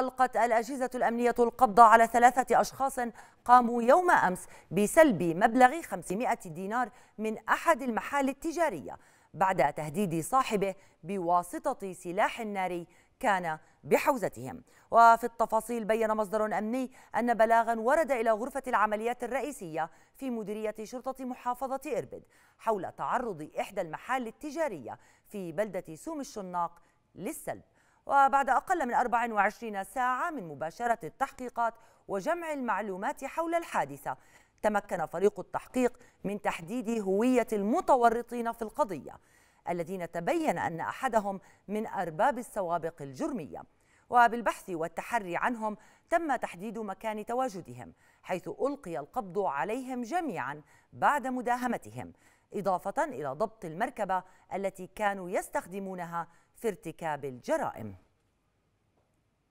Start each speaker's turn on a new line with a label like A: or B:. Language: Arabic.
A: ألقت الأجهزة الأمنية القبض على ثلاثة أشخاص قاموا يوم أمس بسلب مبلغ 500 دينار من أحد المحال التجارية بعد تهديد صاحبه بواسطة سلاح ناري كان بحوزتهم وفي التفاصيل بين مصدر أمني أن بلاغا ورد إلى غرفة العمليات الرئيسية في مديرية شرطة محافظة إربد حول تعرض إحدى المحال التجارية في بلدة سوم الشناق للسلب وبعد أقل من 24 ساعة من مباشرة التحقيقات وجمع المعلومات حول الحادثة تمكن فريق التحقيق من تحديد هوية المتورطين في القضية الذين تبين أن أحدهم من أرباب السوابق الجرمية وبالبحث والتحري عنهم تم تحديد مكان تواجدهم حيث ألقي القبض عليهم جميعا بعد مداهمتهم إضافة إلى ضبط المركبة التي كانوا يستخدمونها في ارتكاب الجرائم